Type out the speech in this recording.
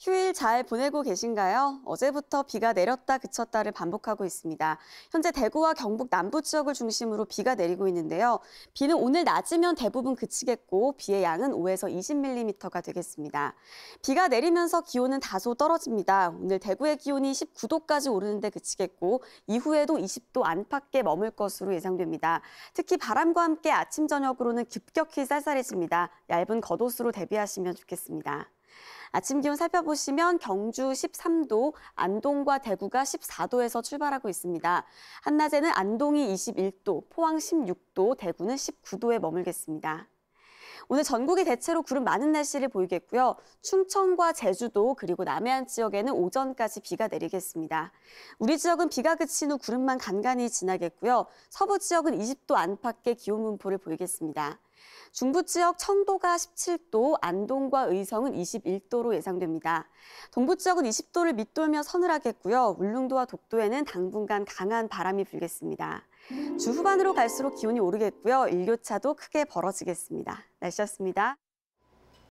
휴일 잘 보내고 계신가요? 어제부터 비가 내렸다 그쳤다를 반복하고 있습니다. 현재 대구와 경북 남부 지역을 중심으로 비가 내리고 있는데요. 비는 오늘 낮이면 대부분 그치겠고 비의 양은 5에서 20mm가 되겠습니다. 비가 내리면서 기온은 다소 떨어집니다. 오늘 대구의 기온이 19도까지 오르는데 그치겠고 이후에도 20도 안팎에 머물 것으로 예상됩니다. 특히 바람과 함께 아침 저녁으로는 급격히 쌀쌀해집니다. 얇은 겉옷으로 대비하시면 좋겠습니다. 아침 기온 살펴보시면 경주 13도, 안동과 대구가 14도에서 출발하고 있습니다. 한낮에는 안동이 21도, 포항 16도, 대구는 19도에 머물겠습니다. 오늘 전국이 대체로 구름 많은 날씨를 보이겠고요. 충청과 제주도 그리고 남해안 지역에는 오전까지 비가 내리겠습니다. 우리 지역은 비가 그친 후 구름만 간간히 지나겠고요. 서부 지역은 20도 안팎의 기온 분포를 보이겠습니다. 중부 지역 청도가 17도, 안동과 의성은 21도로 예상됩니다. 동부 지역은 20도를 밑돌며 서늘하겠고요. 울릉도와 독도에는 당분간 강한 바람이 불겠습니다. 주 후반으로 갈수록 기온이 오르겠고요. 일교차도 크게 벌어지겠습니다. 날씨였습니다.